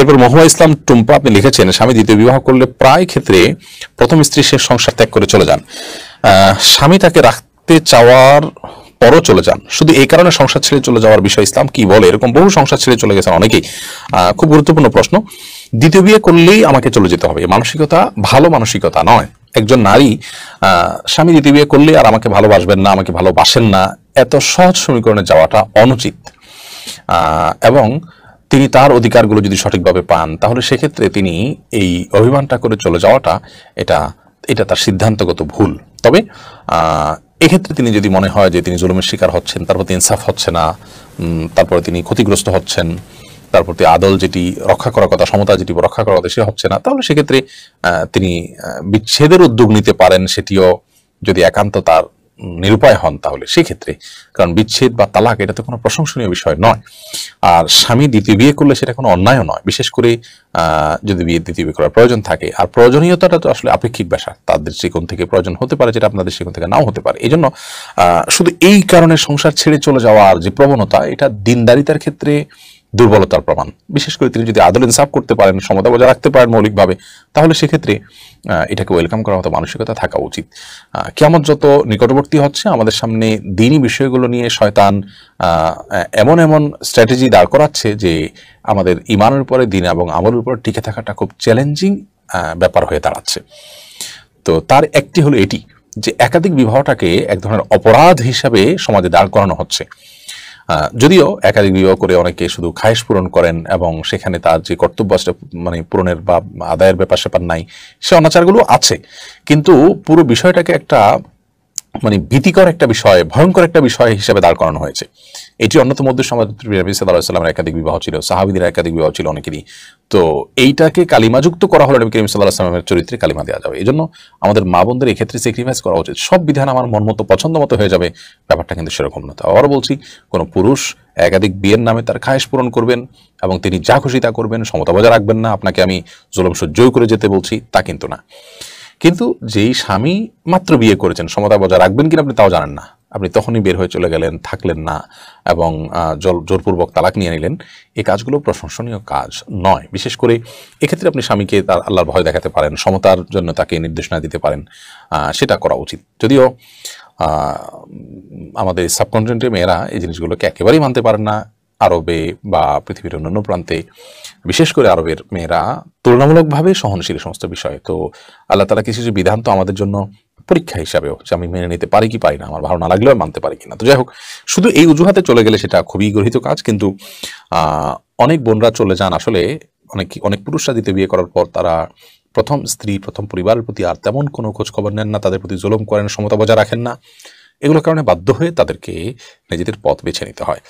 এরপর মহুয়া ইসলাম টুম্পা আপনি লিখেছেন স্বামী দ্বিতীয় বিবাহ করলে প্রায় ক্ষেত্রে প্রথম স্ত্রী সে সংসার ত্যাগ করে চলে যান স্বামী তাকে রাখতে চাওয়ার পরও চলে যান শুধু এই কারণে সংসার ছেড়ে চলে যাওয়ার বিষয় ইসলাম কি বলে এরকম বহু সংসার ছেড়ে চলে গেছেন অনেকেই খুব গুরুত্বপূর্ণ প্রশ্ন দ্বিতীয় বিয়ে করলেই আমাকে চলে যেতে হবে মানসিকতা ভালো মানসিকতা নয় একজন নারী স্বামী দ্বিতীয় বিয়ে করলেই আর আমাকে ভালোবাসবেন না আমাকে ভালোবাসেন না এত সহজ সমীকরণে যাওয়াটা অনুচিত এবং তিনি তার অধিকারগুলো যদি সঠিকভাবে পান তাহলে সেক্ষেত্রে তিনি এই অভিমানটা করে চলে যাওয়াটা এটা এটা তার সিদ্ধান্তগত ভুল তবে এক্ষেত্রে তিনি যদি মনে হয় যে তিনি জুলুমের শিকার হচ্ছেন তার প্রতি ইনসাফ হচ্ছে না তারপরে তিনি ক্ষতিগ্রস্ত হচ্ছেন তার প্রতি আদল যেটি রক্ষা করার কথা সমতা যেটি রক্ষা করার কথা সে হচ্ছে না তাহলে সেক্ষেত্রে তিনি বিচ্ছেদের উদ্যোগ নিতে পারেন সেটিও যদি একান্ত তার নিরুপায় হন তাহলে সেক্ষেত্রে কারণ বিচ্ছেদ বা তালাক এটা তো কোনো প্রশংসনীয় বিষয় নয় আর স্বামী দ্বিতীয় বিয়ে করলে সেটা কোনো অন্যায়ও নয় বিশেষ করে যদি বিয়ে দ্বিতীয় বিয়ে করার প্রয়োজন থাকে আর প্রয়োজনীয়তাটা তো আসলে আপেক্ষিক ব্যাসা তাদের সেখান থেকে প্রয়োজন হতে পারে যেটা আপনাদের সেখান থেকে নাও হতে পারে এই জন্য শুধু এই কারণে সংসার ছেড়ে চলে যাওয়ার যে প্রবণতা এটা দিনদারিতার ক্ষেত্রে দুর্বলতার প্রমাণ বিশেষ করে তিনি যদি আদল ইনসাফ করতে পারেন সমতা বজায় রাখতে পারেন মৌলিকভাবে তাহলে সেক্ষেত্রে এটাকে ওয়েলকাম করার মতো মানসিকতা থাকা উচিত কেমন যত নিকটবর্তী হচ্ছে আমাদের সামনে দিনই বিষয়গুলো নিয়ে শয়তান এমন এমন স্ট্র্যাটেজি দাঁড় করাচ্ছে যে আমাদের ইমানের উপরে দিন এবং আমলের উপর টিকে থাকাটা খুব চ্যালেঞ্জিং ব্যাপার হয়ে দাঁড়াচ্ছে তো তার একটি হলো এটি যে একাধিক বিবাহটাকে এক ধরনের অপরাধ হিসাবে সমাজে দাঁড় করানো হচ্ছে যদিও একাধিক বিবাহ করে অনেকে শুধু খায়েশ পূরণ করেন এবং সেখানে তার যে কর্তব্য মানে পূরণের বা আদায়ের ব্যাপার স্যাপার নাই সে অনাচারগুলো আছে কিন্তু পুরো বিষয়টাকে একটা মানে ভীতিকর একটা বিষয় ভয়ঙ্কর একটা বিষয় হিসেবে দাঁড় করানো হয়েছে এটি অন্যতম উদ্দেশ্য সমাজ নবী সাল্লাহ সাল্লামের একাধিক বিবাহ ছিল সাহাবিদের একাধিক বিবাহ ছিল অনেকেরই তো এইটাকে কালিমাযুক্ত করা হলো নবী করিম সাল্লাহ আসলামের চরিত্রে কালিমা দেওয়া যাবে এই জন্য আমাদের মা বোনদের এক্ষেত্রে স্যাক্রিফাইস করা উচিত সব বিধান আমার মন মতো পছন্দ মতো হয়ে যাবে ব্যাপারটা কিন্তু সেরকম না আবার বলছি কোনো পুরুষ একাধিক বিয়ের নামে তার খায়েশ পূরণ করবেন এবং তিনি যা খুশি তা করবেন সমতা বজায় রাখবেন না আপনাকে আমি জুলুম সহ্যই করে যেতে বলছি তা কিন্তু না কিন্তু যেই স্বামী মাত্র বিয়ে করেছেন সমতা বজায় রাখবেন কিনা আপনি তাও জানেন না আপনি তখনই বের হয়ে চলে গেলেন থাকলেন না এবং জোরপূর্বক তালাক নিয়ে নিলেন এই কাজগুলো প্রশংসনীয় কাজ নয় বিশেষ করে এক্ষেত্রে আপনি স্বামীকে তার আল্লাহর ভয় দেখাতে পারেন সমতার জন্য তাকে নির্দেশনা দিতে পারেন সেটা করা উচিত যদিও আমাদের সাবকন্টিনেন্টের মেয়েরা এই জিনিসগুলোকে একেবারেই মানতে পারেন না আরবে বা পৃথিবীর অন্যান্য প্রান্তে বিশেষ করে আরবের মেয়েরা তুলনামূলকভাবে সহনশীল সমস্ত বিষয়ে তো আল্লাহ তালা কিছু কিছু বিধান তো আমাদের জন্য পরীক্ষা হিসাবেও যে আমি মেনে নিতে পারি কি পারি না আমার ভালো না লাগলেও মানতে পারি কিনা তো যাই হোক শুধু এই অজুহাতে চলে গেলে সেটা খুবই গৃহীত কাজ কিন্তু অনেক বোনরা চলে যান আসলে অনেক অনেক পুরুষরা দিতে বিয়ে করার পর তারা প্রথম স্ত্রী প্রথম পরিবারের প্রতি আর তেমন কোনো খোঁজ খবর নেন না তাদের প্রতি জুলম করেন সমতা বজায় রাখেন না এগুলোর কারণে বাধ্য হয়ে তাদেরকে নিজেদের পথ বেছে নিতে হয়